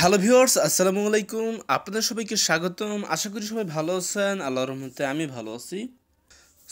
Hello viewers আসসালামু আলাইকুম আপনাদের সবাইকে স্বাগতম আশা করি সবাই ভালো আছেন আল্লাহ রহমতে আমি ভালো আছি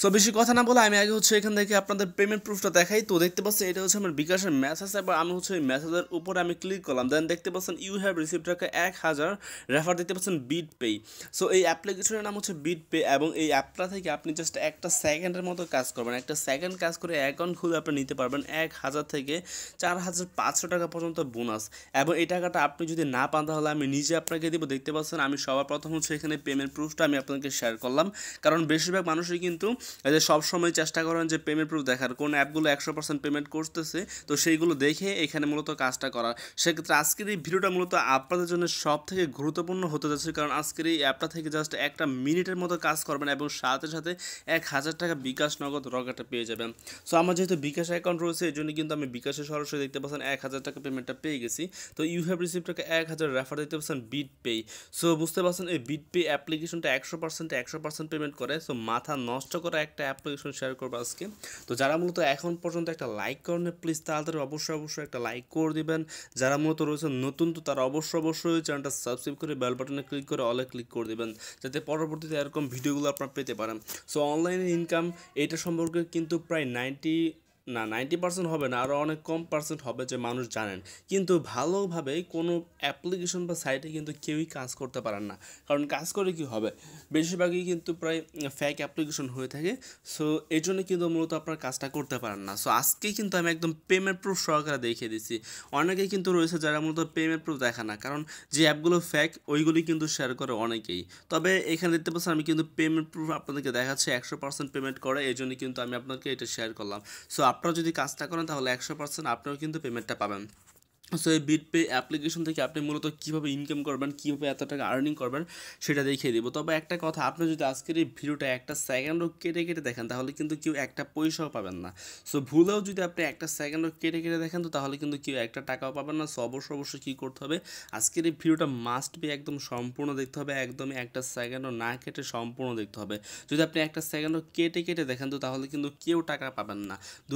সো বেশি কথা না বলে আমি আগে হচ্ছে এখান থেকে আপনাদের পেমেন্ট প্রুফটা দেখাই তো দেখতে পাচ্ছেন এটা হচ্ছে আমার বিকাশের মেসেজ এবার আমি হচ্ছে এই মেসেজের উপরে আমি ক্লিক করলাম দেন দেখতে পাচ্ছেন ইউ হ্যাভ রিসিভ টাকা এক হাজার রেফার দেখতে পাচ্ছেন বিট পে সো এই অ্যাপ্লিকেশনের নাম হচ্ছে বিট পে এবং এই অ্যাপটা থেকে আপনি জাস্ট একটা সেকেন্ডের মতো কাজ করবেন একটা সেকেন্ড কাজ করে অ্যাকাউন্ট খুলে আপনি নিতে পারবেন এক হাজার থেকে চার হাজার পাঁচশো টাকা পর্যন্ত বোনাস এবং এই টাকাটা আপনি যদি না পান তাহলে আমি নিজে আপনাকে দেবো দেখতে পাচ্ছেন আমি সবার প্রথম হচ্ছে এখানে পেমেন্ট প্রুফটা আমি আপনাকে শেয়ার করলাম কারণ বেশিরভাগ মানুষই কিন্তু যে সবসময় চেষ্টা করেন যে পেমেন্ট প্রুফ দেখার কোন অ্যাপগুলো একশো পার্সেন্ট পেমেন্ট করতেছে তো সেইগুলো দেখে এখানে মূলত কাজটা করার সেক্ষেত্রে আজকের এই ভিডিওটা মূলত আপনাদের জন্য সব থেকে গুরুত্বপূর্ণ হতে যাচ্ছে কারণ আজকের এই অ্যাপটা থেকে জাস্ট একটা মিনিটের মতো কাজ করবেন এবং সাথে সাথে এক হাজার টাকা বিকাশ নগদ রকাটা পেয়ে যাবেন সো আমার যেহেতু বিকাশ অ্যাকাউন্ট রয়েছে এই জন্য কিন্তু আমি বিকাশে সরাসরি দেখতে পাচ্ছেন এক হাজার টাকা পেমেন্টটা পেয়ে গেছি তো ইউ হ্যাভ রিসিভ টাকা এক হাজার রেফার দেখতে পাচ্ছেন বিট পে সো বুঝতে পারছেন এই বিট পে অ্যাপ্লিকেশনটা একশো পার্সেন্ট একশো পার্সেন্ট পেমেন্ট করে সো মাথা নষ্ট করে আমরা একটা অ্যাপ্লিকেশন শেয়ার করবো আজকে তো যারা মূলত এখন পর্যন্ত একটা লাইক করেন প্লিজ তাড়াতাড়ি অবশ্যই অবশ্যই একটা লাইক করে দিবেন যারা মূলত রয়েছেন নতুন তো তারা অবশ্যই অবশ্যই চ্যানেলটা সাবস্ক্রাইব করে বেল বাটনে ক্লিক করে অলে ক্লিক করে দিবেন যাতে পরবর্তীতে এরকম ভিডিওগুলো আপনারা পেতে পারেন সো অনলাইনে ইনকাম এটা সম্পর্কে কিন্তু প্রায় নাইনটি না নাইনটি পার্সেন্ট হবে না আরও অনেক কম পার্সেন্ট হবে যে মানুষ জানেন কিন্তু ভালোভাবে কোনো অ্যাপ্লিকেশন বা সাইটে কিন্তু কেউই কাজ করতে পারেন না কারণ কাজ করে কি হবে বেশিরভাগই কিন্তু প্রায় ফ্যাক অ্যাপ্লিকেশন হয়ে থাকে সো এই জন্য কিন্তু মূলত আপনার কাজটা করতে পারেন না সো আজকেই কিন্তু আমি একদম পেমেন্ট প্রুফ সহকারে দেখিয়ে দিচ্ছি অনেকে কিন্তু রয়েছে যারা মূলত পেমেন্ট প্রুফ দেখা না কারণ যে অ্যাপগুলো ফ্যাক ওইগুলি কিন্তু শেয়ার করে অনেকেই তবে এখানে দেখতে পাচ্ছেন আমি কিন্তু পেমেন্ট প্রুফ আপনাদেরকে দেখাচ্ছি একশো পার্সেন্ট পেমেন্ট করে এই জন্য কিন্তু আমি আপনাকে এটা শেয়ার করলাম সো আপনারা যদি কাজটা করেন তাহলে একশো পার্সেন্ট আপনিও কিন্তু পেমেন্টটা পাবেন সো এই বিট পে অ্যাপ্লিকেশন থেকে আপনি মূলত কীভাবে ইনকাম করবেন কীভাবে এত টাকা আর্নিং করবেন সেটা দেখিয়ে দেবো তবে একটা কথা আপনি যদি আজকের এই ভিডিওটা একটা সেকেন্ডও কেটে কেটে দেখেন তাহলে কিন্তু কেউ একটা পয়সাও পাবেন না সো ভুলেও যদি আপনি একটা সেকেন্ডও কেটে কেটে দেখেন তো তাহলে কিন্তু কেউ একটা টাকাও পাবেন না সো অবশ্যই অবশ্যই কী করতে হবে আজকের এই ভিডিওটা মাস্ট বি একদম সম্পূর্ণ দেখতে হবে একদমই একটা সেকেন্ডও না কেটে সম্পূর্ণ দেখতে হবে যদি আপনি একটা সেকেন্ডও কেটে কেটে দেখেন তো তাহলে কিন্তু কেউ টাকা পাবেন না দু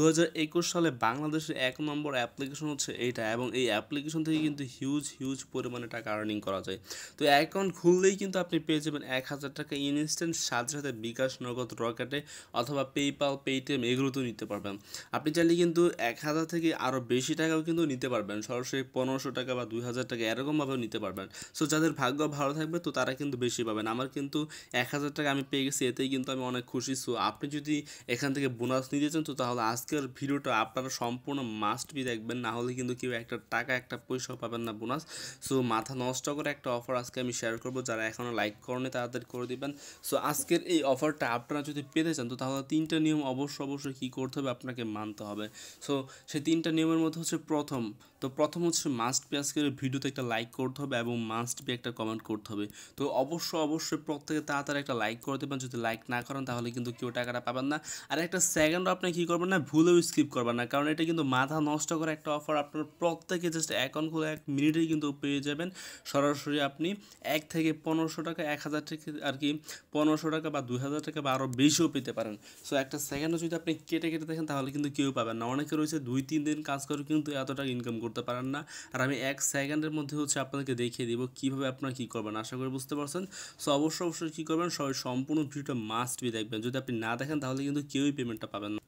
সালে বাংলাদেশের এক নম্বর অ্যাপ্লিকেশন হচ্ছে এইটা এবং এই অ্যাপ্লিকেশন থেকে কিন্তু হিউজ হিউজ পরিমাণে টাকা আর্নিং করা যায় তো অ্যাকাউন্ট খুললেই কিন্তু আপনি পেয়ে যাবেন এক হাজার টাকা ইনস্ট্যান্ট সাথে সাথে বিকাশ নগদ রকেটে অথবা পেপাল পেটিএম এগুলোতেও নিতে পারবেন আপনি চাইলে কিন্তু এক হাজার থেকে আরও বেশি টাকাও কিন্তু নিতে পারবেন সরাসরি পনেরোশো টাকা বা দুই হাজার টাকা এরকমভাবেও নিতে পারবেন সো যাদের ভাগ্য ভালো থাকবে তো তারা কিন্তু বেশি পাবেন আমার কিন্তু এক হাজার টাকা আমি পেয়ে গেছি এতেই কিন্তু আমি অনেক খুশি সো আপনি যদি এখান থেকে বোনাস নিতে চান তো তাহলে আজকের ভিডিওটা আপনারা সম্পূর্ণ মাস্ট বি দেখবেন না হলে কিন্তু কেউ একটা টাকা একটা পয়সাও পাবেন না বোনাস সো মাথা নষ্ট করে একটা অফার আজকে আমি শেয়ার করব যারা এখনও লাইক করেনি তাড়াতাড়ি করে দিবেন সো আজকের এই অফারটা আপনারা যদি পেতে চান তো তাহলে তিনটা নিয়ম অবশ্য অবশ্যই কী করতে হবে আপনাকে মানতে হবে সো সেই তিনটা নিয়মের মধ্যে হচ্ছে প্রথম তো প্রথম হচ্ছে মাস্ট বি আজকের ভিডিওতে একটা লাইক করতে হবে এবং মাস্ট বি একটা কমেন্ট করতে হবে তো অবশ্য অবশ্যই প্রত্যেকে তাড়াতাড়ি একটা লাইক করে দেবেন যদি লাইক না করেন তাহলে কিন্তু কেউ টাকাটা পাবেন না আর একটা সেকেন্ড আপনি কী করবেন না ভুলেও স্কিপ করবেন না কারণ এটা কিন্তু মাথা নষ্ট করা একটা অফার আপনার প্রত্যেক থেকে জাস্ট অ্যাকাউন্ট খুলে এক মিনিটেই কিন্তু পেয়ে যাবেন সরাসরি আপনি এক থেকে পনেরোশো টাকা এক হাজার থেকে আর কি পনেরোশো টাকা বা দুই হাজার টাকা বা আরও বেশিও পেতে পারেন সো একটা সেকেন্ডও যদি আপনি কেটে কেটে দেখেন তাহলে কিন্তু কেউ পাবেন না অনেকে রয়েছে দুই তিন দিন কাজ করে কিন্তু এত টাকা ইনকাম করতে পারেন না আর আমি এক সেকেন্ডের মধ্যে হচ্ছে আপনাদেরকে দেখিয়ে দিব কীভাবে আপনারা কী করবেন আশা করি বুঝতে পারছেন সো অবশ্যই অবশ্যই কী করবেন সবাই সম্পূর্ণ ভিডিওটা মাস্ট বি দেখবেন যদি আপনি না দেখেন তাহলে কিন্তু কেউই পেমেন্টটা পাবেন না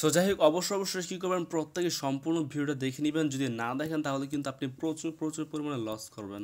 সো যাই হোক অবশ্যই অবশ্যই কী করবেন প্রত্যেকে সম্পূর্ণ ভিডিওটা দেখে নেবেন যদি না দেখেন তাহলে কিন্তু আপনি প্রচুর প্রচুর পরিমাণে লস করবেন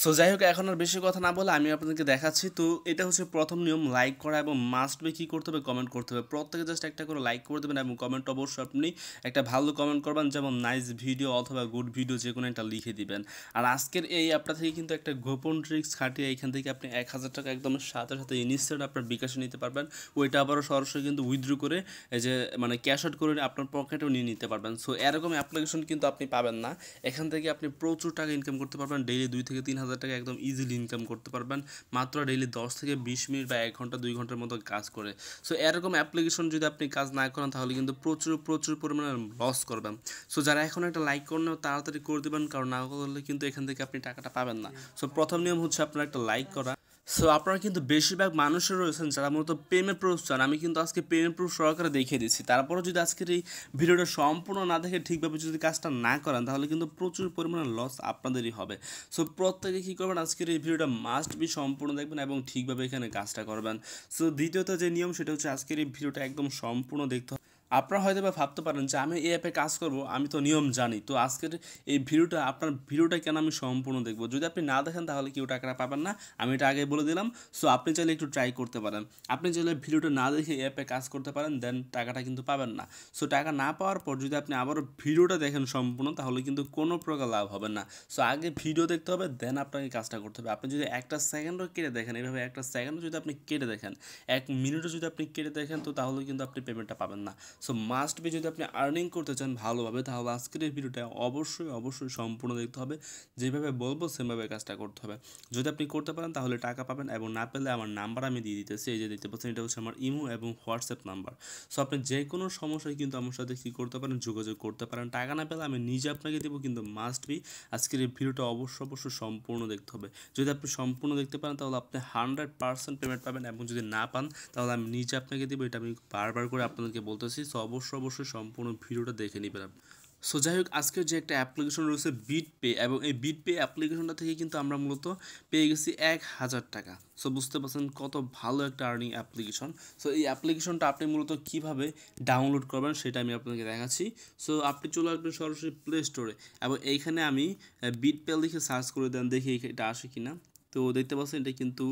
সো যাই হোক এখন আর বেশি কথা না বলে আমি আপনাদেরকে দেখাচ্ছি তো এটা হচ্ছে প্রথম নিয়ম লাইক করা এবং মাস্ট বি কী করতে হবে কমেন্ট করতে হবে প্রত্যেকে জাস্ট একটা করে লাইক করে দেবেন এবং কমেন্ট অবশ্যই আপনি একটা ভালো কমেন্ট করবেন যেমন নাইস ভিডিও অথবা গুড ভিডিও যে কোনো একটা লিখে দিবেন আর আজকের এই অ্যাপটা থেকে কিন্তু একটা গোপন ট্রিক্স খাটিয়ে এখান থেকে আপনি এক হাজার টাকা একদম সাথে সাথে ইনস্ট্যান্ট আপনার বিকাশে নিতে পারবেন ওইটা আবারও সরাসরি কিন্তু উইথড্রু করে এই যে মানে ক্যাশ আউট করে আপনার পকেটেও নিয়ে নিতে পারবেন সো এরকম অ্যাপ্লিকেশন কিন্তু আপনি পাবেন না এখান থেকে আপনি প্রচুর টাকা ইনকাম করতে পারবেন ডেইলি দুই থেকে তিন তিন হাজার টাকা একদম ইজিলি ইনকাম করতে পারবেন মাত্র ডেইলি দশ থেকে বিশ মিনিট বা এক ঘন্টা দুই ঘন্টার মতো কাজ করে সো এরকম অ্যাপ্লিকেশন যদি আপনি কাজ না করেন তাহলে কিন্তু প্রচুর প্রচুর পরিমাণে লস করবেন সো যারা এখন একটা লাইক করেন তাড়াতাড়ি করে দেবেন কারণ না করলে কিন্তু এখান থেকে আপনি টাকাটা পাবেন না সো হ্যাঁ। প্রথম নিয়ম হচ্ছে আপনার একটা লাইক করা সো আপনারা কিন্তু বেশিরভাগ মানুষের রয়েছেন যারা মূলত পেমেন্ট প্রুফ চান আমি কিন্তু আজকে পেমেন্ট প্রুফ সরকারে দেখিয়ে দিচ্ছি তারপরও যদি আজকের এই ভিডিওটা সম্পূর্ণ না দেখে ঠিকভাবে যদি কাজটা না করেন তাহলে কিন্তু প্রচুর পরিমাণে লস আপনাদেরই হবে সো প্রত্যেকে কী করবেন আজকের এই ভিডিওটা মাস্ট বি সম্পূর্ণ দেখবেন এবং ঠিকভাবে এখানে কাজটা করবেন সো দ্বিতীয়ত যে নিয়ম সেটা হচ্ছে আজকের এই ভিডিওটা একদম সম্পূর্ণ দেখতে হবে আপনারা হয়তো বা ভাবতে পারেন যে আমি এই অ্যাপে কাজ করব আমি তো নিয়ম জানি তো আজকের এই ভিডিওটা আপনার ভিডিওটা কেন আমি সম্পূর্ণ দেখব যদি আপনি না দেখেন তাহলে কেউ টাকাটা পাবেন না আমি এটা আগে বলে দিলাম সো আপনি চাইলে একটু ট্রাই করতে পারেন আপনি চাইলে ভিডিওটা না দেখে অ্যাপে কাজ করতে পারেন দেন টাকাটা কিন্তু পাবেন না সো টাকা না পাওয়ার পর যদি আপনি আবারও ভিডিওটা দেখেন সম্পূর্ণ তাহলে কিন্তু কোনো প্রকার লাভ হবে না সো আগে ভিডিও দেখতে হবে দেন আপনাকে কাজটা করতে হবে আপনি যদি একটা সেকেন্ডও কেটে দেখেন এভাবে একটা সেকেন্ডও যদি আপনি কেটে দেখেন এক মিনিটও যদি আপনি কেটে দেখেন তো তাহলে কিন্তু আপনি পেমেন্টটা পাবেন না সো মাস্ট বি যদি আপনি আর্নিং করতে চান ভালোভাবে তাহলে আজকের এই ভিডিওটা অবশ্যই অবশ্যই সম্পূর্ণ দেখতে হবে যেভাবে বলবো সেভাবে কাজটা করতে হবে যদি আপনি করতে পারেন তাহলে টাকা পাবেন এবং না পেলে আমার নাম্বার আমি দিয়ে দিতেছি এই যে দেখতে পাচ্ছেন এটা হচ্ছে আমার ইমো এবং হোয়াটসঅ্যাপ নাম্বার সো আপনি যে কোনো সমস্যায় কিন্তু আমার সাথে কী করতে পারেন যোগাযোগ করতে পারেন টাকা না পেলে আমি নিজে আপনাকে দেবো কিন্তু মাস্ট বি আজকের এই ভিডিওটা অবশ্য অবশ্যই সম্পূর্ণ দেখতে হবে যদি আপনি সম্পূর্ণ দেখতে পারেন তাহলে আপনি হান্ড্রেড পার্সেন্ট পেমেন্ট পাবেন এবং যদি না পান তাহলে আমি নিজে আপনাকে দেবো এটা আমি বারবার করে আপনাদেরকে বলতেছি দিচ্ছি সো অবশ্যই অবশ্যই সম্পূর্ণ ভিডিওটা দেখে নিবেন সো যাই হোক আজকে যে একটা অ্যাপ্লিকেশন রয়েছে বিট পে এবং এই বিট পে অ্যাপ্লিকেশনটা থেকে কিন্তু আমরা মূলত পেয়ে গেছি এক হাজার টাকা সো বুঝতে পারছেন কত ভালো একটা আর্নিং অ্যাপ্লিকেশন সো এই অ্যাপ্লিকেশনটা আপনি মূলত কিভাবে ডাউনলোড করবেন সেটা আমি আপনাকে দেখাচ্ছি সো আপনি চলে আসবেন সরাসরি প্লে স্টোরে এবং এইখানে আমি বিট পে লিখে সার্চ করে দেন দেখি এটা আসে কি না তো দেখতে পাচ্ছেন এটা কিন্তু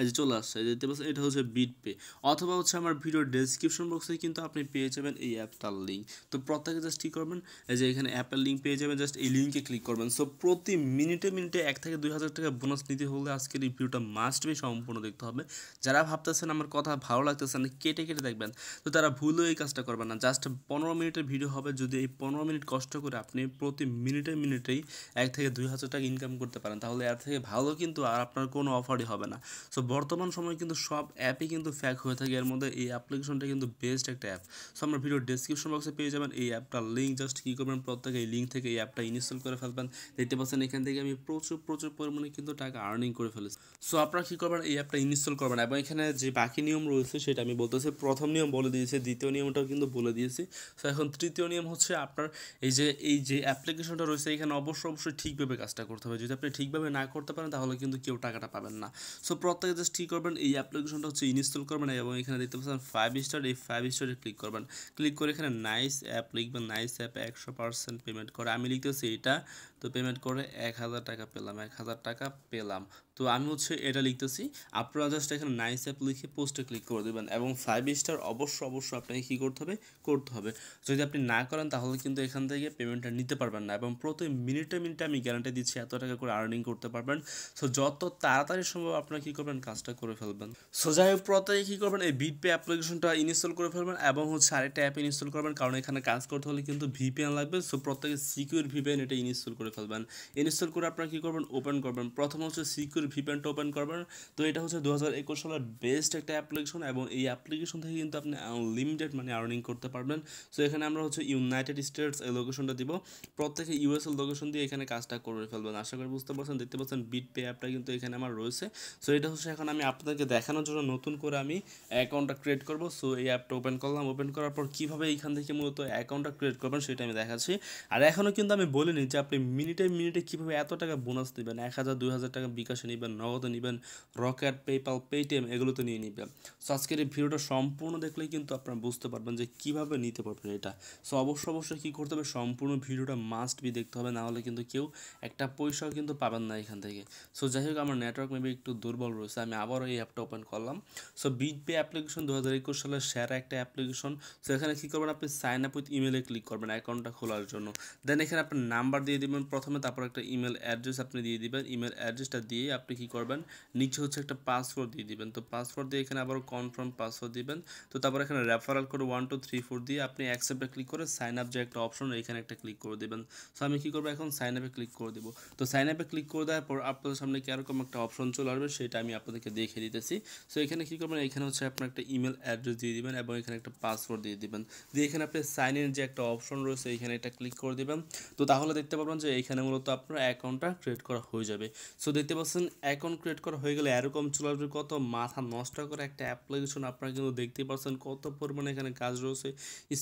এই যে চলে আসছে দেখতে পাচ্ছেন এটা হচ্ছে বিট পে অথবা হচ্ছে আমার ভিডিও ডেসক্রিপশন বক্সে কিন্তু আপনি পেয়ে যাবেন এই অ্যাপটার লিঙ্ক তো প্রত্যেকে জাস্ট কী করবেন এই যে এখানে অ্যাপের লিঙ্ক পেয়ে যাবেন জাস্ট এই লিঙ্কে ক্লিক করবেন সো প্রতি মিনিটে মিনিটে এক থেকে দুই হাজার টাকা বোনাস নিতে হলে আজকের এই ভিডিওটা মাস্ট বি সম্পূর্ণ দেখতে হবে যারা ভাবতেছেন আমার কথা ভালো লাগতেছে না কেটে কেটে দেখবেন তো তারা ভুলও এই কাজটা করবেন না জাস্ট পনেরো মিনিটের ভিডিও হবে যদি এই পনেরো মিনিট কষ্ট করে আপনি প্রতি মিনিটে মিনিটেই এক থেকে দুই হাজার টাকা ইনকাম করতে পারেন তাহলে এর থেকে ভালো কিন্তু আর আপনার কোনো অফারই হবে না সো বর্তমান সময়ে কিন্তু সব অ্যাপই কিন্তু ফ্যাক হয়ে থাকে এর মধ্যে এই অ্যাপ্লিকেশনটা কিন্তু বেস্ট একটা অ্যাপ সো আমার ভিডিও ডিসক্রিপশন বক্সে পেয়ে যাবেন এই অ্যাপটার লিঙ্ক জাস্ট কী করবেন প্রত্যেকে এই লিঙ্ক থেকে এই অ্যাপটা ইনস্টল করে ফেলবেন দেখতে পাচ্ছেন এখান থেকে আমি প্রচুর প্রচুর পরিমাণে কিন্তু টাকা আর্নিং করে ফেলেছি সো আপনারা কী করবেন এই অ্যাপটা ইনস্টল করবেন এবং এখানে যে বাকি নিয়ম রয়েছে সেটা আমি বলতেছি প্রথম নিয়ম বলে দিয়েছি দ্বিতীয় নিয়মটাও কিন্তু বলে দিয়েছি সো এখন তৃতীয় নিয়ম হচ্ছে আপনার এই যে এই যে অ্যাপ্লিকেশনটা রয়েছে এখানে অবশ্যই অবশ্যই ঠিকভাবে কাজটা করতে হবে যদি আপনি ঠিকভাবে না করতে পারেন তাহলে কিন্তু কেউ টাকাটা পাবেন না সো প্রত্যেক জাস্ট ঠিক করবেন এই অ্যাপ্লিকেশনটা হচ্ছে ইনস্টল করবেন এবং এখানে দেখতে পাচ্ছেন ফাইভ স্টার এই ফাইভ স্টারে ক্লিক করবেন ক্লিক করে এখানে নাইস অ্যাপ লিখবেন নাইস অ্যাপ একশো পার্সেন্ট পেমেন্ট করে আমি লিখতেছি এটা তো পেমেন্ট করে এক হাজার টাকা পেলাম এক হাজার টাকা পেলাম তো আমি হচ্ছে এটা লিখতেছি আপনারা জাস্ট এখানে নাইস অ্যাপ লিখে পোস্টে ক্লিক করে দেবেন এবং ফাইভ স্টার অবশ্য অবশ্য আপনাকে কী করতে হবে করতে হবে যদি আপনি না করেন তাহলে কিন্তু এখান থেকে পেমেন্টটা নিতে পারবেন না এবং প্রতি মিনিটে মিনিটে আমি গ্যারান্টি দিচ্ছি এত টাকা করে আর্নিং করতে পারবেন সো যত তাড়াতাড়ি সম্ভব আপনারা কী করবেন কাজটা করে ফেলবেন সো যাই হোক প্রত্যেকে কী করবেন এই ভিপে অ্যাপ্লিকেশনটা ইনস্টল করে ফেলবেন এবং হচ্ছে আরেকটা অ্যাপ ইনস্টল করবেন কারণ এখানে কাজ করতে হলে কিন্তু ভিপিএন লাগবে সো প্রত্যেকে সিকিউর ভিপিএন এটা ইনস্টল করে ফেলবেন ইনস্টল করে আপনারা কী করবেন ওপেন করবেন প্রথম হচ্ছে সিকিউর গুগল ভিপেনটা ওপেন করবেন তো এটা হচ্ছে দু হাজার একুশ সালের বেস্ট একটা অ্যাপ্লিকেশন এবং এই অ্যাপ্লিকেশন থেকে কিন্তু আপনি আনলিমিটেড মানে আর্নিং করতে পারবেন সো এখানে আমরা হচ্ছে ইউনাইটেড স্টেটস এই লোকেশনটা দিব প্রত্যেকে ইউএসএল লোকেশন দিয়ে এখানে কাজটা করে ফেলবেন আশা করি বুঝতে পারছেন দেখতে পাচ্ছেন বিট পে অ্যাপটা কিন্তু এখানে আমার রয়েছে সো এটা হচ্ছে এখন আমি আপনাদেরকে দেখানোর জন্য নতুন করে আমি অ্যাকাউন্টটা ক্রিয়েট করব সো এই অ্যাপটা ওপেন করলাম ওপেন করার পর কীভাবে এইখান থেকে মূলত অ্যাকাউন্টটা ক্রিয়েট করবেন সেটা আমি দেখাচ্ছি আর এখনও কিন্তু আমি বলিনি যে আপনি মিনিটে মিনিটে কীভাবে এত টাকা বোনাস দেবেন এক হাজার দুই হাজার টাকা বিকাশে নিবেন নগদে নিবেন রকেট পেপাল পেটিএম এগুলোতে নিয়ে নিবেন সো আজকের এই ভিডিওটা সম্পূর্ণ দেখলেই কিন্তু আপনারা বুঝতে পারবেন যে কিভাবে নিতে পারবেন এটা সো অবশ্যই অবশ্যই কী করতে হবে সম্পূর্ণ ভিডিওটা মাস্ট বি দেখতে হবে না হলে কিন্তু কেউ একটা পয়সাও কিন্তু পাবেন না এখান থেকে সো যাই হোক আমার নেটওয়ার্ক মেবি একটু দুর্বল রয়েছে আমি আবারও এই অ্যাপটা ওপেন করলাম সো বিগ পে অ্যাপ্লিকেশন দু হাজার একুশ সালের সেরা একটা অ্যাপ্লিকেশন সো এখানে কী করবেন আপনি সাইন আপ উইথ ইমেলে ক্লিক করবেন অ্যাকাউন্টটা খোলার জন্য দেন এখানে আপনার নাম্বার দিয়ে দেবেন প্রথমে তারপর একটা ইমেল অ্যাড্রেস আপনি দিয়ে দেবেন ইমেল অ্যাড্রেসটা দিয়ে আপনি আপনি কি করবেন নিচে হচ্ছে একটা পাসওয়ার্ড দিয়ে দিবেন তো পাসওয়ার্ড দিয়ে এখানে আবার কনফার্ম পাসওয়ার্ড দিবেন তো তারপর এখানে referral code one two three four দিয়ে আপনি অ্যাকসেপ্টে ক্লিক করে সাইন আপ যে একটা অপশন এখানে একটা ক্লিক করে দেবেন সো আমি কি করবো এখন সাইন আপে ক্লিক করে দেবো তো সাইন আপে ক্লিক করে দেওয়ার পর আপনাদের সামনে কীরকম একটা অপশন চলে আসবে সেটা আমি আপনাদেরকে দেখিয়ে দিতেছি সো এখানে কী করবেন এখানে হচ্ছে আপনার একটা ইমেল অ্যাড্রেস দিয়ে দিবেন এবং এখানে একটা পাসওয়ার্ড দিয়ে দিবেন দিয়ে এখানে আপনি সাইন ইন যে একটা অপশন রয়েছে এখানে এটা ক্লিক করে দেবেন তো তাহলে দেখতে পাবেন যে এখানে মূলত আপনার অ্যাকাউন্টটা ক্রিয়েট করা হয়ে যাবে সো দেখতে পাচ্ছেন অ্যাকাউন্ট ক্রিয়েট করা হয়ে গেলে এরকম চলে আসবে কত মাথা নষ্ট করে একটা অ্যাপ্লিকেশন আপনারা কিন্তু দেখতে পাচ্ছেন কত পরিমাণে এখানে কাজ রয়েছে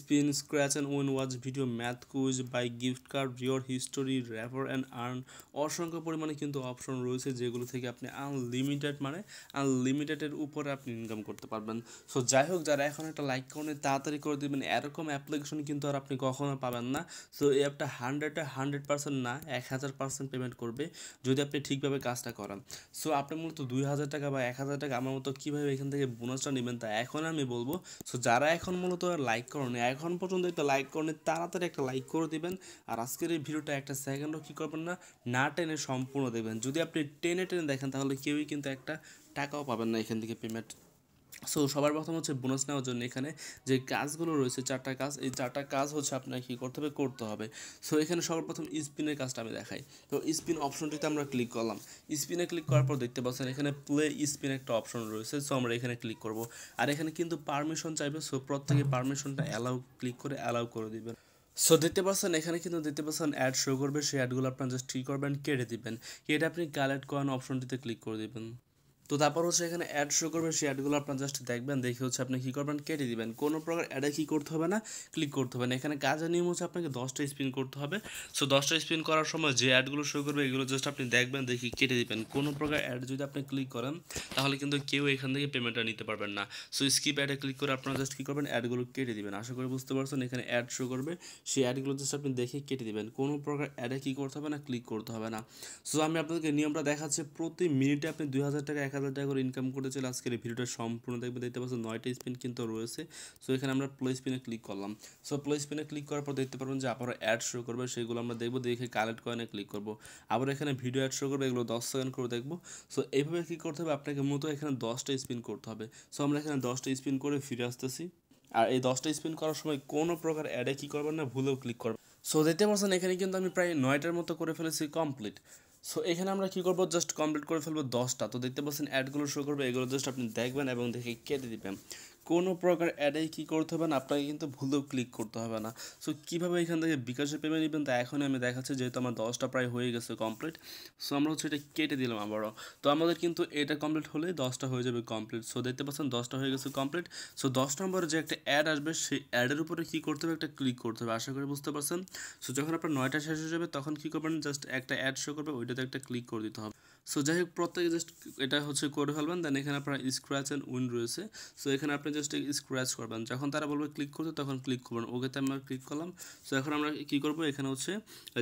spin scratch and win watch video math quiz buy gift card reward history refer and earn অসংখ্য পরিমাণে কিন্তু অপশন রয়েছে যেগুলো থেকে আপনি আনলিমিটেড মানে আনলিমিটেডের উপরে আপনি ইনকাম করতে পারবেন সো যাই হোক যারা এখন একটা লাইক করেন তাড়াতাড়ি করে দেবেন এরকম অ্যাপ্লিকেশন কিন্তু আর আপনি কখনো পাবেন না সো এই অ্যাপটা হান্ড্রেডে হান্ড্রেড পার্সেন্ট না এক হাজার পার্সেন্ট পেমেন্ট করবে যদি আপনি ঠিকভাবে কাজটা করেন টাকা সো আপনি মূলত দুই হাজার টাকা বা এক হাজার টাকা আমার মতো কীভাবে এখান থেকে বোনাসটা নেবেন তা এখন আমি বলবো সো যারা এখন মূলত লাইক করেনি এখন পর্যন্ত একটা লাইক করেনি তাড়াতাড়ি একটা লাইক করে দিবেন আর আজকের এই ভিডিওটা একটা সেকেন্ডও কী করবেন না না টেনে সম্পূর্ণ দেবেন যদি আপনি টেনে টেনে দেখেন তাহলে কেউই কিন্তু একটা টাকাও পাবেন না এখান থেকে পেমেন্ট সো সবার প্রথম হচ্ছে বোনাস নেওয়ার জন্য এখানে যে কাজগুলো রয়েছে চারটা কাজ এই চারটা কাজ হচ্ছে আপনাকে কী করতে হবে করতে হবে সো এখানে সবার প্রথম স্পিনের কাজটা আমি দেখাই তো স্পিন অপশনটিতে আমরা ক্লিক করলাম স্পিনে ক্লিক করার পর দেখতে পাচ্ছেন এখানে প্লে স্পিন একটা অপশন রয়েছে সো আমরা এখানে ক্লিক করব আর এখানে কিন্তু পারমিশন চাইবে সো প্রত্যেকে পারমিশনটা অ্যালাউ ক্লিক করে অ্যালাউ করে দেবেন সো দেখতে পাচ্ছেন এখানে কিন্তু দেখতে পাচ্ছেন অ্যাড শো করবে সেই অ্যাডগুলো আপনার জাস্ট ঠিক করবেন কেটে দিবেন কেটে আপনি কালেক্ট করান অপশনটিতে ক্লিক করে দেবেন তো তারপর হচ্ছে এখানে অ্যাড শো করবে সেই অ্যাডগুলো আপনার জাস্ট দেখবেন দেখে হচ্ছে আপনি কী করবেন কেটে দিবেন কোনো প্রকার অ্যাডে কী করতে হবে না ক্লিক করতে হবে না এখানে কাজের নিয়ম হচ্ছে আপনাকে দশটা স্পিন করতে হবে সো দশটা স্পিন করার সময় যে অ্যাডগুলো শো করবে এগুলো জাস্ট আপনি দেখবেন দেখি কেটে দিবেন কোনো প্রকার অ্যাড যদি আপনি ক্লিক করেন তাহলে কিন্তু কেউ এখান থেকে পেমেন্টটা নিতে পারবেন না সো স্কিপ অ্যাডে ক্লিক করে আপনারা জাস্ট কী করবেন অ্যাডগুলো কেটে দিবেন আশা করি বুঝতে পারছেন এখানে অ্যাড শো করবে সেই অ্যাডগুলো জাস্ট আপনি দেখে কেটে দিবেন কোনো প্রকার অ্যাডে কী করতে হবে না ক্লিক করতে হবে না সো আমি আপনাদেরকে নিয়মটা দেখাচ্ছি প্রতি মিনিটে আপনি দুই হাজার টাকা হাজার টাকা করে ইনকাম করতে চাইলে আজকের এই ভিডিওটা সম্পূর্ণ দেখবে দেখতে পাচ্ছেন নয়টা স্পিন কিন্তু রয়েছে সো এখানে আমরা প্লে স্পিনে ক্লিক করলাম সো প্লে স্পিনে ক্লিক করার পর দেখতে পারবেন যে আবার অ্যাড শো করবে সেগুলো আমরা দেখবো দেখে কালেক্ট কয়েনে ক্লিক করবো আবার এখানে ভিডিও অ্যাড শো করবে এগুলো দশ সেকেন্ড করে দেখবো সো এইভাবে কী করতে হবে আপনাকে মূলত এখানে দশটা স্পিন করতে হবে সো আমরা এখানে দশটা স্পিন করে ফিরে আসতেছি আর এই দশটা স্পিন করার সময় কোনো প্রকার অ্যাডে কী করবেন না ভুলেও ক্লিক করবেন সো দেখতে পাচ্ছেন এখানে কিন্তু আমি প্রায় নয়টার মতো করে ফেলেছি কমপ্লিট সো এখানে আমরা কী করবো জাস্ট কমপ্লিট করে ফেলবো দশটা তো দেখতে পাচ্ছেন অ্যাডগুলো শো করবে এগুলো জাস্ট আপনি দেখবেন এবং দেখে কেটে দিবেন কোনো প্রকার অ্যাডে কী করতে হবে না আপনাকে কিন্তু ভুলেও ক্লিক করতে হবে না সো কীভাবে এখান থেকে বিকাশে পেমেন্ট নেবেন তা এখন আমি দেখাচ্ছি যেহেতু আমার দশটা প্রায় হয়ে গেছে কমপ্লিট সো আমরা হচ্ছে এটা কেটে দিলাম আবারও তো আমাদের কিন্তু এটা কমপ্লিট হলেই দশটা হয়ে যাবে কমপ্লিট সো দেখতে পাচ্ছেন দশটা হয়ে গেছে কমপ্লিট সো দশ নম্বরে যে একটা অ্যাড আসবে সেই অ্যাডের উপরে কী করতে হবে একটা ক্লিক করতে হবে আশা করি বুঝতে পারছেন সো যখন আপনার নয়টা শেষ হয়ে যাবে তখন কী করবেন জাস্ট একটা অ্যাড শো করবে ওইটাতে একটা ক্লিক করে দিতে হবে সো যাই হোক প্রত্যেকে জাস্ট এটা হচ্ছে করে ফেলবেন দেন এখানে আপনার স্ক্র্যাচ অ্যান্ড উইন রয়েছে সো এখানে আপনি জাস্ট স্ক্র্যাচ করবেন যখন তারা বলবে ক্লিক করতে তখন ক্লিক করবেন ওকেতে আমরা ক্লিক করলাম সো এখন আমরা কী করবো এখানে হচ্ছে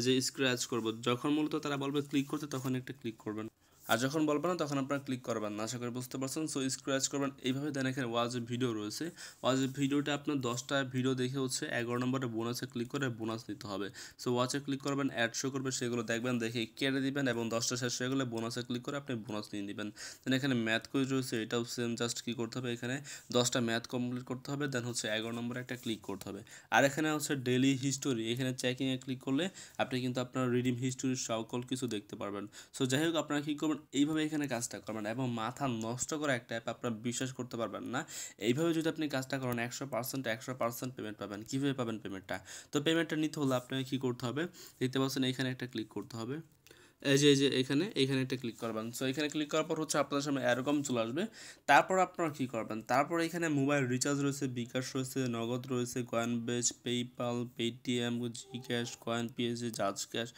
যে স্ক্র্যাচ করব যখন মূলত তারা বলবে ক্লিক করতে তখন একটা ক্লিক করবেন আর যখন বলবেন না তখন আপনারা ক্লিক করবেন না আশা করি বুঝতে পারছেন সো স্ক্র্যাচ করবেন এইভাবে দেন এখানে ওয়াজ ভিডিও রয়েছে ওয়াজ ভিডিওটা আপনার দশটা ভিডিও দেখে হচ্ছে এগারো নম্বরে বোনাসে ক্লিক করে বোনাস নিতে হবে সো ওয়াচে ক্লিক করবেন অ্যাড শো করবে সেগুলো দেখবেন দেখে কেটে দিবেন এবং দশটা শেষ হয়ে গেলে বোনাসে ক্লিক করে আপনি বোনাস নিয়ে নেবেন দেন এখানে ম্যাথ কোয়েজ রয়েছে এটাও সেম জাস্ট কী করতে হবে এখানে দশটা ম্যাথ কমপ্লিট করতে হবে দেন হচ্ছে এগারো নম্বরে একটা ক্লিক করতে হবে আর এখানে হচ্ছে ডেলি হিস্টোরি এখানে চেকিংয়ে ক্লিক করলে আপনি কিন্তু আপনার রিডিম হিস্টোরির সকল কিছু দেখতে পারবেন সো যাই হোক আপনারা কী করবেন এইভাবে এখানে কাজটা করবেন মানে, এবং মাথা নষ্ট করা একটা অ্যাপ আপনারা বিশ্বাস করতে পারবেন না এইভাবে যদি আপনি কাজটা করেন একশো পার্সেন্ট একশো পার্সেন্ট পেমেন্ট পাবেন কীভাবে পাবেন পেমেন্টটা তো পেমেন্টটা নিতে হলে আপনাকে কী করতে হবে দেখতে পাচ্ছেন এখানে একটা ক্লিক করতে হবে এই যে এই যে এখানে এখানে একটা ক্লিক করবেন সো এখানে ক্লিক করার পর হচ্ছে আপনার সামনে এরকম চলে আসবে তারপর আপনারা কী করবেন তারপর এখানে মোবাইল রিচার্জ রয়েছে বিকাশ রয়েছে নগদ রয়েছে Coinbase PayPal Paytm GCash coin PSG JazzCash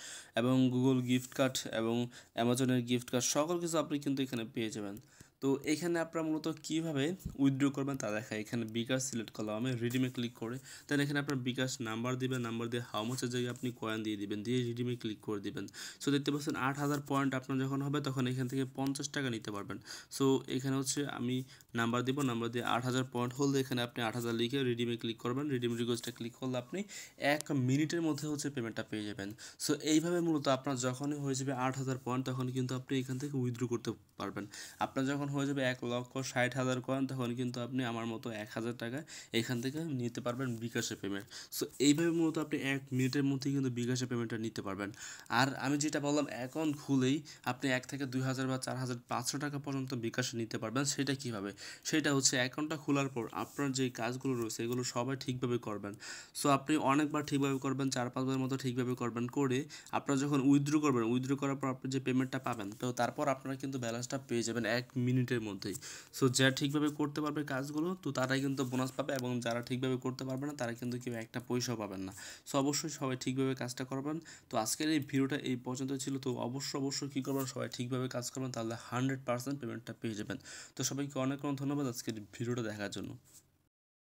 এবং গুগল গিফট কার্ড এবং অ্যামাজনের গিফট কার্ড সকল কিছু আপনি কিন্তু এখানে পেয়ে যাবেন তো এখানে আপনারা মূলত কীভাবে উইথড্র করবেন তা দেখায় এখানে বিকাশ সিলেক্ট করলাম আমি রিডিমে ক্লিক করে দেন এখানে আপনার বিকাশ নাম্বার দিবেন নাম্বার দিয়ে হাউ মাচের জায়গায় আপনি কয়েন দিয়ে দিবেন দিয়ে রিডিমে ক্লিক করে দিবেন সো দেখতে পাচ্ছেন আট হাজার পয়েন্ট আপনার যখন হবে তখন এখান থেকে পঞ্চাশ টাকা নিতে পারবেন সো এখানে হচ্ছে আমি নাম্বার দিব নাম্বার দিয়ে আট হাজার পয়েন্ট হলে এখানে আপনি আট হাজার লিখে রিডিমে ক্লিক করবেন রিডিম রিকোয়েস্টটা ক্লিক করলে আপনি এক মিনিটের মধ্যে হচ্ছে পেমেন্টটা পেয়ে যাবেন সো এইভাবে মূলত আপনার যখনই হয়ে যাবে আট হাজার পয়েন্ট তখন কিন্তু আপনি এখান থেকে উইথড্র করতে পারবেন আপনার যখন যখন হয়ে যাবে এক লক্ষ ষাট হাজার কয়েন তখন কিন্তু আপনি আমার মতো এক হাজার টাকা এখান থেকে নিতে পারবেন বিকাশে পেমেন্ট সো এইভাবে মূলত আপনি এক মিনিটের মধ্যেই কিন্তু বিকাশে পেমেন্টটা নিতে পারবেন আর আমি যেটা বললাম অ্যাকাউন্ট খুলেই আপনি এক থেকে দুই হাজার বা চার হাজার পাঁচশো টাকা পর্যন্ত বিকাশে নিতে পারবেন সেটা কীভাবে সেটা হচ্ছে অ্যাকাউন্টটা খোলার পর আপনার যে কাজগুলো রয়েছে এগুলো সবাই ঠিকভাবে করবেন সো আপনি অনেকবার ঠিকভাবে করবেন চার পাঁচবার মতো ঠিকভাবে করবেন করে আপনারা যখন উইথড্র করবেন উইথড্র করার পর আপনি যে পেমেন্টটা পাবেন তো তারপর আপনারা কিন্তু ব্যালেন্সটা পেয়ে যাবেন এক মিনিট মিনিটের মধ্যেই সো যারা ঠিকভাবে করতে পারবে কাজগুলো তো তারাই কিন্তু বোনাস পাবে এবং যারা ঠিকভাবে করতে পারবে না তারা কিন্তু কেউ একটা পয়সাও পাবেন না সো অবশ্যই সবাই ঠিকভাবে কাজটা করবেন তো আজকের এই ভিডিওটা এই পর্যন্ত ছিল তো অবশ্যই অবশ্যই কী করবেন সবাই ঠিকভাবে কাজ করবেন তাহলে হান্ড্রেড পার্সেন্ট পেমেন্টটা পেয়ে যাবেন তো সবাইকে অনেক অনেক ধন্যবাদ আজকের ভিডিওটা দেখার জন্য